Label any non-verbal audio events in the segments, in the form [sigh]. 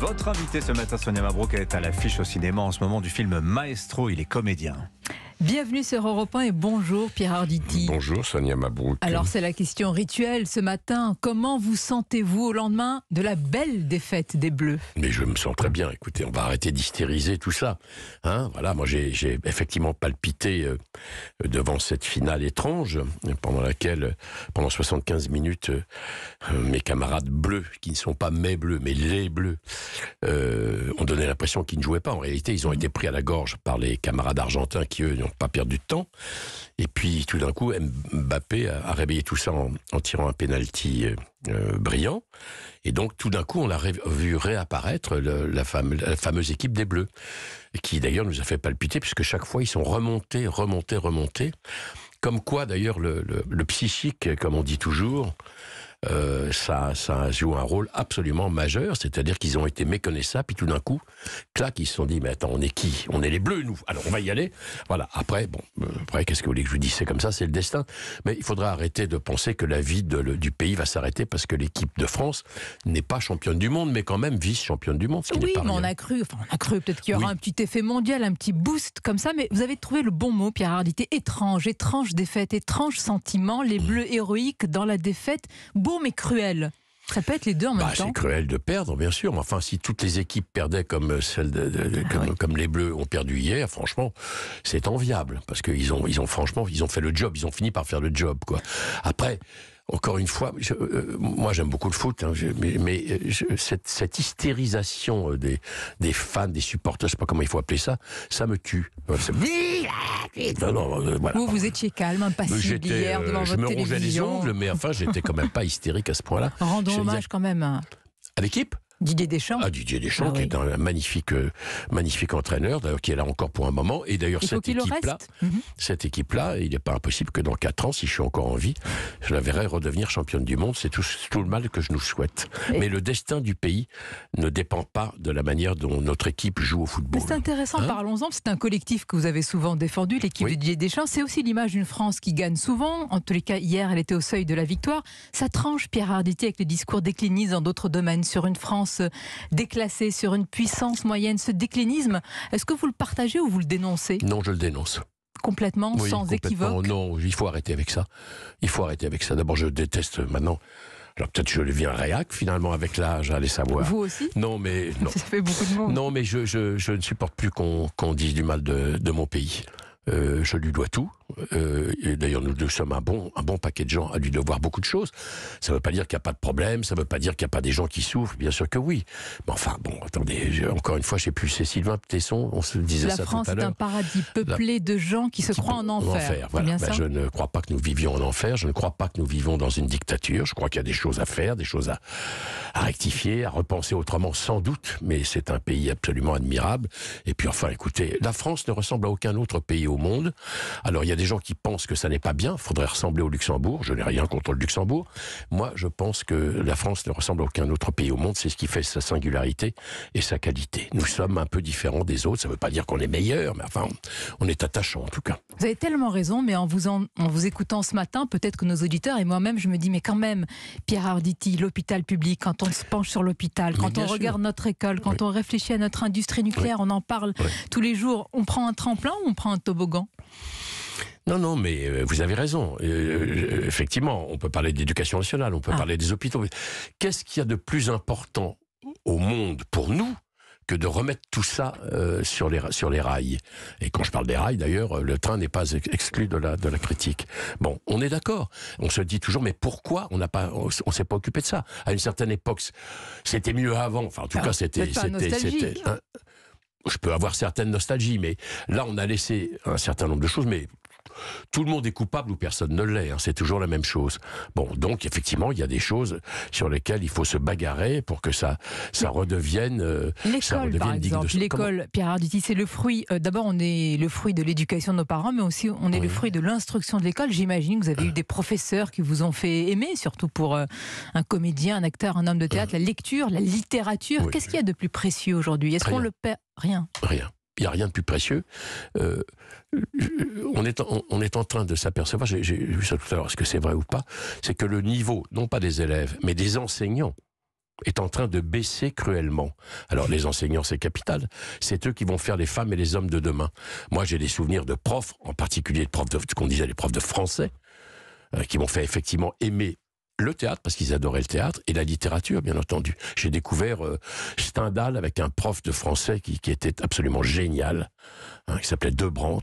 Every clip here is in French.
Votre invité ce matin, Sonia Mabrouk, est à l'affiche au cinéma en ce moment du film Maestro. Il est comédien. Bienvenue sur Europe 1 et bonjour Pierre Arditi. Bonjour Sonia Mabrouk. Alors c'est la question rituelle ce matin. Comment vous sentez-vous au lendemain de la belle défaite des Bleus Mais je me sens très bien. Écoutez, on va arrêter d'hystériser tout ça. Hein voilà, moi j'ai effectivement palpité euh, devant cette finale étrange pendant laquelle, pendant 75 minutes, euh, mes camarades bleus, qui ne sont pas mes bleus, mais les bleus, euh, ont donné l'impression qu'ils ne jouaient pas. En réalité, ils ont été pris à la gorge par les camarades argentins qui, eux, pas perdu de temps. Et puis tout d'un coup, Mbappé a, réveillé tout ça en, tirant un penalty euh, euh, brillant. Et donc tout d'un coup, on a vu réapparaître la, fameuse équipe des Bleus, qui d'ailleurs nous a fait palpiter, puisque chaque fois, ils sont remontés, remontés, remontés. Comme quoi, d'ailleurs, le psychique, comme on dit toujours, euh, ça, ça joue un rôle absolument majeur. C'est-à-dire qu'ils ont été méconnaissables, puis tout d'un coup, clac, ils se sont dit, mais attends, on est qui On est les Bleus, nous. Alors on va y aller. Voilà. Après, bon, euh, après, qu'est-ce que vous voulez que je vous dise C'est comme ça, c'est le destin. Mais il faudra arrêter de penser que la vie du pays va s'arrêter parce que l'équipe de France n'est pas championne du monde, mais quand même vice-championne du monde. oui, mais on a cru, enfin, on a cru peut-être qu'il y aura un petit effet mondial, un petit boost comme ça, mais vous avez trouvé le bon mot, Pierre Ardité. Étrange, étrange défaite, étrange sentiment, les mmh. Bleus héroïques dans la défaite mais cruel. Répète les deux en même bah, temps. C'est cruel de perdre, bien sûr. Mais Enfin, si toutes les équipes perdaient euh, comme les Bleus ont perdu hier, franchement, c'est enviable parce qu'ils ont, ils ont franchement, ils ont fait le job, ils ont fini par faire le job, quoi. Après, encore une fois, euh, moi j'aime beaucoup le foot, hein, mais, euh, cette, hystérisation euh, des, fans, des supporters, je sais pas comment il faut appeler ça, ça me tue. Ah, vous, vous étiez calme, impassible hier devant votre télévision. Je me rongeais les ongles, mais enfin, j'étais quand même pas hystérique à ce point-là. [laughs] Rendons hommage quand même À l'équipe Didier Deschamps. Ah, Didier Deschamps, ah qui est un magnifique, euh, magnifique entraîneur, d'ailleurs, qui est là encore pour un moment. Et d'ailleurs, cette équipe-là, mhm. cette équipe-là, il n'est pas impossible que dans 4 ans, si je suis encore en vie, je la verrai redevenir championne du monde. C'est tout, le mal que je nous souhaite. Mais le destin du pays ne dépend pas de la manière dont notre équipe joue au football. C'est intéressant, hein parlons-en. C'est un collectif que vous avez souvent défendu, l'équipe de Didier Deschamps. C'est aussi l'image d'une France qui gagne souvent. En tous les cas, hier, elle était au seuil de la victoire. Ça tranche, Pierre Arditi, avec les discours déclinistes dans d'autres domaines sur une France se déclasser sur une puissance moyenne, ce déclinisme. Est-ce que vous le partagez ou vous le dénoncez Non, je le dénonce complètement, oui, sans complètement, équivoque Non, il faut arrêter avec ça. Il faut arrêter avec ça. D'abord, je déteste maintenant. Alors peut-être je viens réac finalement avec l'âge, allez savoir. Vous aussi Non, mais non. [laughs] Ça fait beaucoup de Non, mais je, ne supporte plus qu'on dise du mal de, de mon pays. Euh, je lui dois tout. Euh, et d'ailleurs, nous deux sommes un bon, un bon paquet de gens à lui devoir beaucoup de choses. Ça ne veut pas dire qu'il n'y a pas de problème, ça ne veut pas dire qu'il n'y a pas des gens qui souffrent, bien sûr que oui. Mais enfin, bon, attendez, encore une fois, je sais plus, c'est Sylvain Tesson, on se disait ça France La France est un paradis peuplé de gens qui se croient en enfer. Bah, je ne crois pas que nous vivions en enfer, je ne crois pas que nous vivons dans une dictature. Je crois qu'il y a des choses à faire, des choses à, rectifier, à repenser autrement, sans doute, mais c'est un pays absolument admirable. Et puis, enfin, écoutez, la France ne ressemble à aucun autre pays au monde. Alors il y a des gens qui pensent que ça n'est pas bien, faudrait ressembler au Luxembourg, je n'ai rien contre le Luxembourg. Moi, je pense que la France ne ressemble à aucun autre pays au monde, c'est ce qui fait sa singularité et sa qualité. Nous sommes un peu différents des autres, ça ne veut pas dire qu'on est meilleur, mais enfin, on est attachant en tout cas. Vous avez tellement raison, mais en vous, en, vous écoutant ce matin, peut-être que nos auditeurs et moi-même, je me dis, mais quand même, Pierre Arditi, l'hôpital public, quand on se penche sur l'hôpital, quand on regarde notre école, quand on réfléchit à notre industrie nucléaire, on en parle tous les jours, on prend un tremplin ou on prend un toboggan non, non, mais euh, vous avez raison. Euh, euh, effectivement, on peut parler d'éducation nationale, on peut ah. parler des hôpitaux. Qu'est-ce qu'il y a de plus important au monde pour nous que de remettre tout ça sur, les, rails. Et quand je parle des rails, d'ailleurs, le train n'est pas exclu de la, critique. Bon, on est d'accord. On se dit toujours, mais pourquoi on n'a pas, on, s'est pas occupé de ça À une certaine époque, c'était mieux avant. Enfin, en tout ah, cas, c'était, c'était, je peux avoir certaines nostalgies, mais là, on a laissé un certain nombre de choses, mais tout le monde est coupable ou personne ne l'est. Hein, c'est toujours la même chose. Bon, donc effectivement, il y a des choses sur lesquelles il faut se bagarrer pour que ça, ça redevienne. Euh, l'école, par exemple. L'école, Pierre Arditi, c'est le fruit. Euh, d'abord, on est le fruit de l'éducation de nos parents, mais aussi on est le fruit de l'instruction de l'école. J'imagine que vous avez eu des professeurs qui vous ont fait aimer, surtout pour euh, un comédien, un acteur, un homme de théâtre, la lecture, la littérature. Qu'est-ce qu'il y a de plus précieux aujourd'hui Est-ce qu'on le perd Rien. Rien il n'y a rien de plus précieux. Euh, on, est en, train de s'apercevoir, j'ai vu ça tout à l'heure, est-ce que c'est vrai ou pas, c'est que le niveau, non pas des élèves, mais des enseignants, est en train de baisser cruellement. Alors les enseignants, c'est capital. C'est eux qui vont faire les femmes et les hommes de demain. Moi, j'ai des souvenirs de profs, en particulier de profs qu'on disait les profs de français, euh, qui m'ont fait effectivement aimer le théâtre, parce qu'ils adoraient le théâtre, et la littérature, bien entendu. J'ai découvert euh, Stendhal avec un prof de français qui, était absolument génial, hein, qui s'appelait Debrant.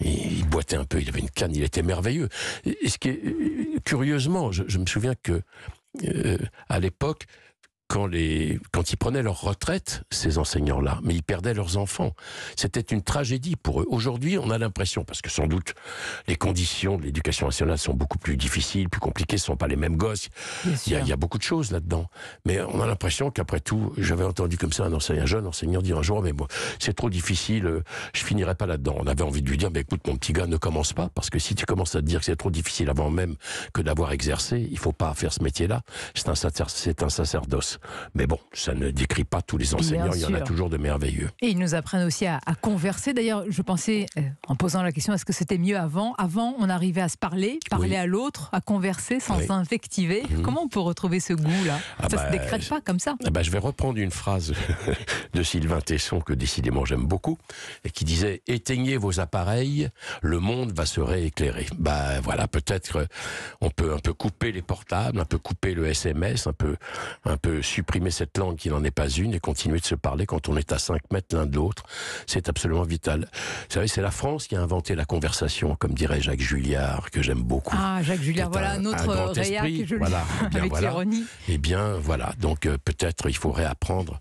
Il, boitait un peu, il avait une canne, il était merveilleux. Et, ce qui est, euh, curieusement, je, me souviens que euh, à l'époque, quand, les, quand ils prenaient leur retraite, ces enseignants-là, mais ils perdaient leurs enfants. C'était une tragédie pour eux. Aujourd'hui, on a l'impression, parce que sans doute les conditions de l'éducation nationale sont beaucoup plus difficiles, plus compliquées, ce ne sont pas les mêmes gosses. Il y, a, beaucoup de choses là-dedans. Mais on a l'impression qu'après tout, j'avais entendu comme ça un, enseignant, jeune enseignant dire un jour, mais moi, c'est trop difficile, je finirai pas là-dedans. On avait envie de lui dire, mais écoute, mon petit gars, ne commence pas, parce que si tu commences à te dire que c'est trop difficile avant même que d'avoir exercé, il faut pas faire ce métier-là. C'est un, un sacerdoce. Mais bon, ça ne décrit pas tous les enseignants, il y en a toujours de merveilleux. Et ils nous apprennent aussi à, converser. D'ailleurs, je pensais, euh, en posant la question, est-ce que c'était mieux avant Avant, on arrivait à se parler, parler à l'autre, à converser sans s'infectiver. Mhm. Comment on peut retrouver ce goût-là ah Ça ne se bah, décrète pas comme ça. Ah bah, je vais reprendre une phrase [laughs] de Sylvain Tesson que décidément j'aime beaucoup, et qui disait « Éteignez vos appareils, le monde va se rééclairer ». Bah voilà, peut-être on peut un peu couper les portables, un peu couper le SMS, un peu, un peu supprimer cette langue qui n'en est pas une et continuer de se parler quand on est à 5 mètres l'un de l'autre. C'est absolument vital. Vous savez, c'est la France qui a inventé la conversation, comme dirait Jacques Julliard, que j'aime beaucoup. Ah, Jacques Julliard, voilà un, autre esprit, voilà, [laughs] eh avec voilà. Et eh bien, voilà. Donc, euh, peut-être il faut réapprendre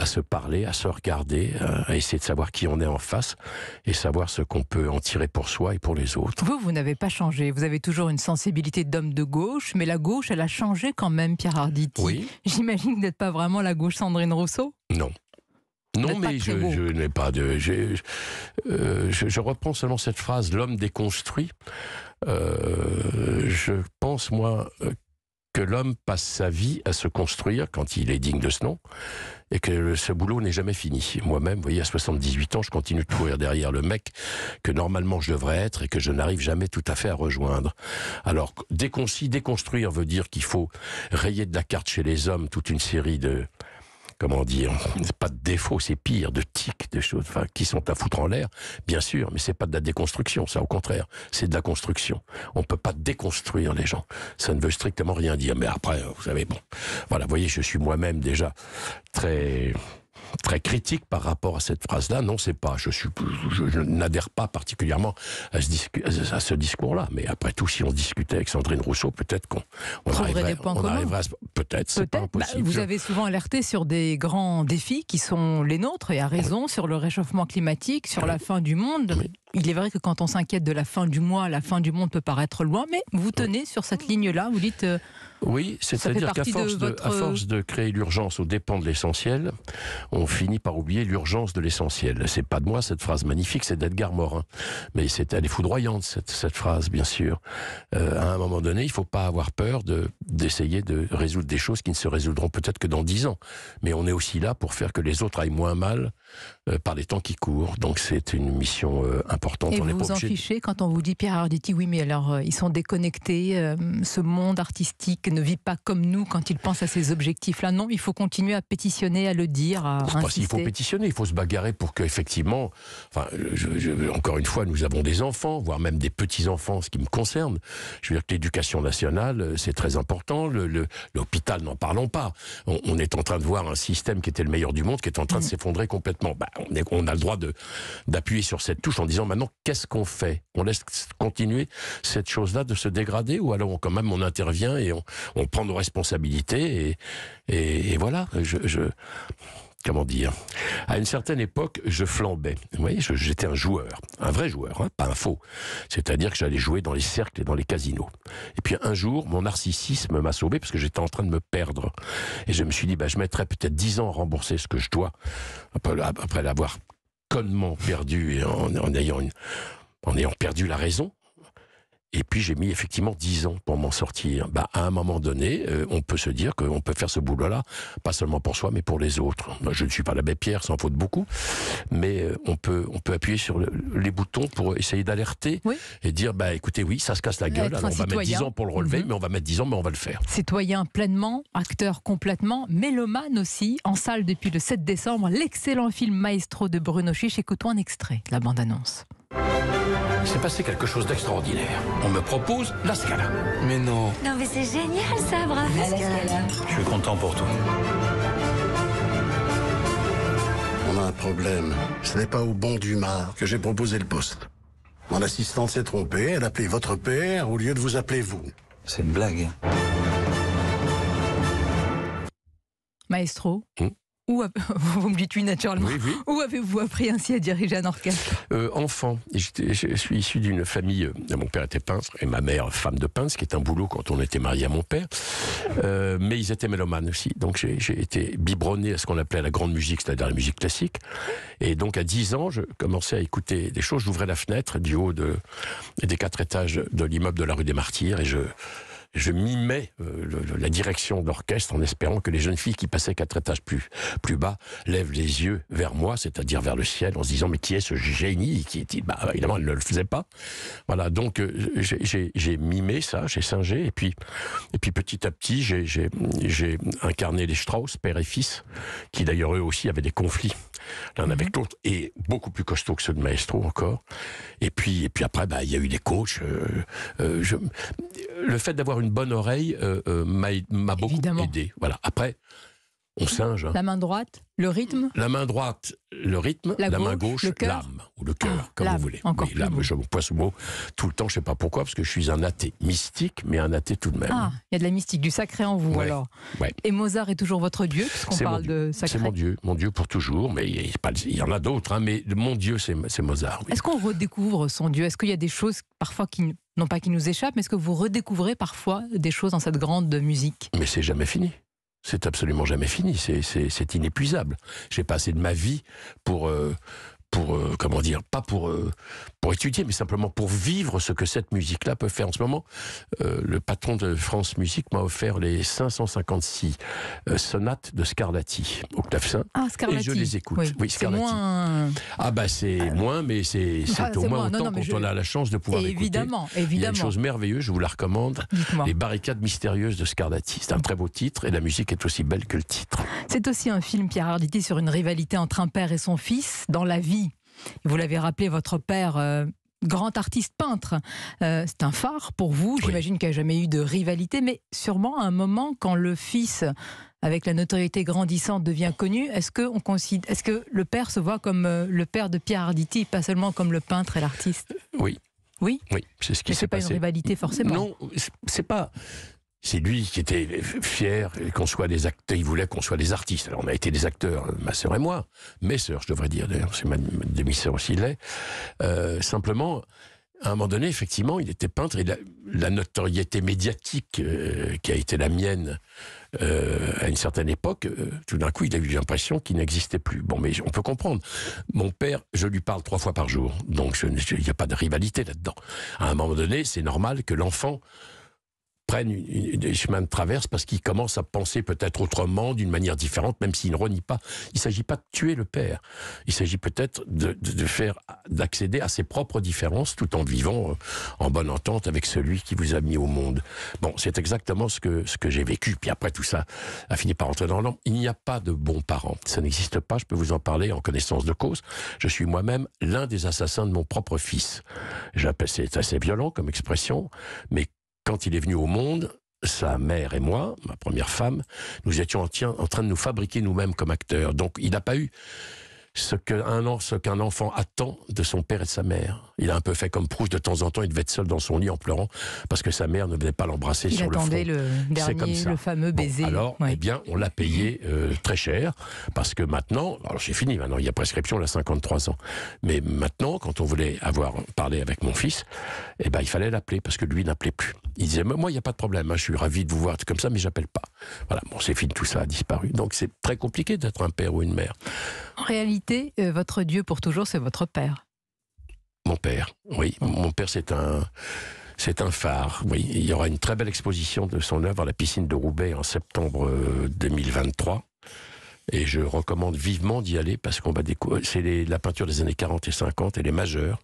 à se parler, à se regarder, euh, à essayer de savoir qui on est en face et savoir ce qu'on peut en tirer pour soi et pour les autres. Vous, vous n'avez pas changé. Vous avez toujours une sensibilité d'homme de gauche, mais la gauche, elle a changé quand même, Pierre Arditi. Oui. J'imagine que vous n'êtes pas vraiment la gauche Sandrine Rousseau Non. Non, mais je, n'ai pas de. Euh, je, je, reprends seulement cette phrase l'homme déconstruit. Euh, je pense, moi, que l'homme passe sa vie à se construire quand il est digne de ce nom et que ce boulot n'est jamais fini. Moi-même, vous voyez, à 78 ans, je continue de courir derrière le mec que normalement je devrais être et que je n'arrive jamais tout à fait à rejoindre. Alors, déconstruire veut dire qu'il faut rayer de la carte chez les hommes toute une série de, comment dire, pas de défaut, c'est pire, de tics, de choses enfin, qui sont à foutre en l'air, bien sûr, mais c'est pas de la déconstruction, ça au contraire, c'est de la construction. On peut pas déconstruire les gens, ça ne veut strictement rien dire. Mais après, vous savez, bon, voilà, vous voyez, je suis moi-même déjà très très critique par rapport à cette phrase-là. Non, c'est pas. Je, n'adhère pas particulièrement à ce, discours-là. Mais après tout, si on discutait avec Sandrine Rousseau, peut-être qu'on on arriverait, Peut-être, pas bah, vous avez souvent alerté sur des grands défis qui sont les nôtres, et à raison, sur le réchauffement climatique, sur la fin du monde il est vrai que quand on s'inquiète de la fin du mois, la fin du monde peut paraître loin, mais vous tenez sur cette ligne-là, vous dites... Euh, oui, c'est-à-dire qu'à force, de, à euh, force de créer l'urgence au dépens de l'essentiel, on finit par oublier l'urgence de l'essentiel. C'est pas de moi cette phrase magnifique, c'est d'Edgar Morin. Mais c'est, elle est foudroyante, cette, phrase, bien sûr. Euh, à un moment donné, il ne faut pas avoir peur de, d'essayer de résoudre des choses qui ne se résoudront peut-être que dans dix ans. Mais on est aussi là pour faire que les autres aillent moins mal par les temps qui courent. Donc c'est une mission importante et vous vous en fichez quand on vous dit, Pierre Arditi, oui, mais alors euh, ils sont déconnectés, euh, ce monde artistique ne vit pas comme nous quand il pense à ces objectifs-là. Non, il faut continuer à pétitionner, à le dire, à insister. il faut pétitionner, il faut se bagarrer pour qu'effectivement, enfin, je, encore une fois, nous avons des enfants, voire même des petits-enfants, ce qui me concerne. Je veux dire que l'éducation nationale, euh, c'est très important, l'hôpital, le, l'hôpital n'en parlons pas. On, est en train de voir un système qui était le meilleur du monde, qui est en train de mm. s'effondrer complètement. Bah, on, on a le droit d'appuyer sur cette touche en disant maintenant, qu'est-ce qu'on fait On laisse continuer cette chose-là de se dégrader ou alors quand même on intervient et on, prend nos responsabilités et, voilà. je, comment dire, à une certaine époque, je flambais. Vous voyez, j'étais un joueur, un vrai joueur, hein, pas un faux. C'est-à-dire que j'allais jouer dans les cercles et dans les casinos. Et puis un jour, mon narcissisme m'a sauvé parce que j'étais en train de me perdre. Et je me suis dit, bah, je mettrais peut-être dix ans à rembourser ce que je dois après l'avoir connement perdu en ayant en ayant perdu la raison, et puis j'ai mis effectivement 10 ans pour m'en sortir. Bah, à un moment donné, euh, on peut se dire qu'on peut faire ce boulot-là, pas seulement pour soi, mais pour les autres. je ne suis pas la l'abbé Pierre, sans faute beaucoup, mais euh, on peut, on peut appuyer sur les boutons pour essayer d'alerter et dire, bah, écoutez, oui, ça se casse la gueule, alors on va mettre 10 ans pour le relever, mhm. mais on va mettre 10 ans, mais on va le faire. Citoyen pleinement, acteur complètement, mélomane aussi, en salle depuis le 7 décembre, l'excellent film Maestro de Bruno Chiche. Écoutons un extrait, la bande-annonce s'est passé quelque chose d'extraordinaire. On me propose l'ascala. »« Mais non. Non, mais c'est génial ça, bravo. Je suis content pour toi. On a un problème. Ce n'est pas au bon du que j'ai proposé le poste. Mon assistante s'est trompée. Elle a appelé votre père au lieu de vous appeler vous. C'est une blague. Hein. Maestro. Hmm. [laughs] vous me dites oui naturellement. Où avez-vous appris ainsi à diriger un orchestre euh, Enfant, je suis issu d'une famille. Euh, mon père était peintre et ma mère femme de peintre, ce qui est un boulot quand on était marié à mon père. Euh, mais ils étaient mélomanes aussi, donc j'ai été biberonné à ce qu'on appelait la grande musique, c'est-à-dire la musique classique. Et donc à 10 ans, je commençais à écouter des choses. J'ouvrais la fenêtre du haut des quatre étages de l'immeuble de la rue des Martyrs et je je mimais euh, la direction de l'orchestre en espérant que les jeunes filles qui passaient quatre étages plus, plus bas lèvent les yeux vers moi, c'est-à-dire vers le ciel, en se disant mais qui est ce génie qui est-il bah, Évidemment, elle ne le faisait pas. Voilà, donc euh, j'ai mimé ça, j'ai singé, et puis, et puis petit à petit, j'ai incarné les Strauss, père et fils, qui d'ailleurs eux aussi avaient des conflits l'un mhm. avec l'autre, et beaucoup plus costaud que ceux de Maestro encore. Et puis, et puis après, bah, il y a eu des coachs. Euh, je... le fait d'avoir une bonne oreille euh, euh, m'a beaucoup aidé. Voilà. Après, singe. La main droite, le rythme. La main droite, le rythme. La, main gauche, l'âme ou le cœur, ah, comme vous voulez. Encore l'âme, je vois ce mot tout le temps. Je sais pas pourquoi, parce que je suis un athée mystique, mais un athée tout de même. Ah, il y a de la mystique, du sacré en vous alors. Et Mozart est toujours votre dieu, puisqu'on parle de sacré. C'est mon dieu, mon dieu pour toujours. Mais il y, en a d'autres, hein, mais mon dieu, c'est Mozart. Est-ce qu'on redécouvre son dieu Est-ce qu'il y a des choses parfois qui non pas qui nous échappent, mais est-ce que vous redécouvrez parfois des choses dans cette grande musique Mais c'est jamais fini. C'est absolument jamais fini, c'est inépuisable. J'ai passé de ma vie pour, euh, pour euh, comment dire, pas pour euh, pour étudier, mais simplement pour vivre ce que cette musique-là peut faire. En ce moment, euh, le patron de France Musique m'a offert les 556 sonates de Scarlatti au clavecin, ah, Scarlatti. et je les écoute. Oui, Scarlatti. Moins... Ah bah c'est moins, mais c'est ah, au moins, autant quand on a la chance de pouvoir écouter. Évidemment, évidemment. Il y a une chose merveilleuse, je vous la recommande. Les barricades mystérieuses de Scarlatti. C'est un très beau titre et la musique est aussi belle que le titre. C'est aussi un film Pierre Arditi sur une rivalité entre un père et son fils dans la vie vous l'avez rappelé, votre père euh, grand artiste peintre. Euh, c'est un phare pour vous. J'imagine qu'il n'y a jamais eu de rivalité, mais sûrement à un moment, quand le fils, avec la notoriété grandissante, devient connu, est-ce que, on est-ce que le père se voit comme euh, le père de Pierre Arditi, pas seulement comme le peintre et l'artiste Oui. Oui, oui c'est ce qui s'est passé. pas une rivalité forcément. Non, c'est pas. C'est lui qui était fier qu'on soit des acteurs. Il voulait qu'on soit des artistes. Alors on a été des acteurs, euh, ma sœur et moi, mes sœurs, je devrais dire. D'ailleurs, c'est ma demi-sœur aussi l'est. Euh, simplement, à un moment donné, effectivement, il était peintre et la, notoriété médiatique euh, qui a été la mienne à une certaine époque, tout d'un coup, il a eu l'impression qu'il n'existait plus. Bon, mais on peut comprendre. Mon père, je lui parle trois fois par jour, donc il n'y a pas de rivalité là-dedans. À un moment donné, c'est normal que l'enfant prennent des chemins de traverse parce qu'ils commencent à penser peut-être autrement, d'une manière différente, même s'ils ne renient pas. Il ne s'agit pas de tuer le père. Il s'agit peut-être de, de, de, faire, d'accéder à ses propres différences tout en vivant euh, en bonne entente avec celui qui vous a mis au monde. Bon, c'est exactement ce que, ce que j'ai vécu. Puis après, tout ça a fini par entrer dans l'ordre. Il n'y a pas de bons parents. Ça n'existe pas. Je peux vous en parler en connaissance de cause. Je suis moi-même l'un des assassins de mon propre fils. J'appelle, c'est assez violent comme expression, mais quand il est venu au monde, sa mère et moi, ma première femme, nous étions en, train de nous fabriquer nous-mêmes comme acteurs. Donc il n'a pas eu ce qu'un enfant attend de son père et de sa mère. Il a un peu fait comme Proust de temps en temps, il devait être seul dans son lit en pleurant parce que sa mère ne venait pas l'embrasser sur le front. Il attendait le dernier, comme le fameux baiser. alors, eh bien, on l'a payé euh, très cher parce que maintenant, alors c'est fini maintenant, il y a prescription, il a 53 ans. Mais maintenant, quand on voulait avoir parlé avec mon fils, eh ben, il fallait l'appeler parce que lui n'appelait plus. Il disait, moi, il n'y a pas de problème, hein, je suis ravi de vous voir comme ça, mais j'appelle pas. Voilà, bon, c'est fini, tout ça a disparu. Donc c'est très compliqué d'être un père ou une mère. En réalité, euh, votre Dieu pour toujours, c'est votre père. Mon père, oui. Mon père, c'est un... C'est un phare, oui. Il y aura une très belle exposition de son œuvre à la piscine de Roubaix en septembre 2023. Euh, et je recommande vivement d'y aller parce qu'on va découvrir. C'est la peinture des années 40 et 50, elle est majeure.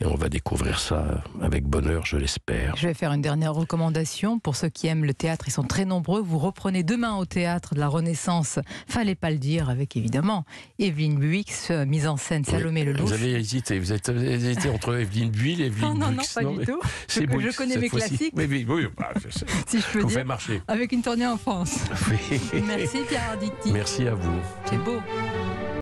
Et on va découvrir ça avec bonheur, je l'espère. Je vais faire une dernière recommandation pour ceux qui aiment le théâtre. Ils sont très nombreux. Vous reprenez demain au théâtre de la Renaissance. Fallait pas le dire avec évidemment Evelyne Buix, euh, mise en scène Salomé oui, Lelouch. Vous avez hésité. Vous êtes hésité entre Evelyne Buix et [laughs] Evelyne Buix. Non, non, pas du tout. [laughs] Je, connais mes classiques. Oui, oui, oui bah, [laughs] si je peux dire. Avec une tournée en France. Merci Pierre Arditi. Merci à vous. C'est beau.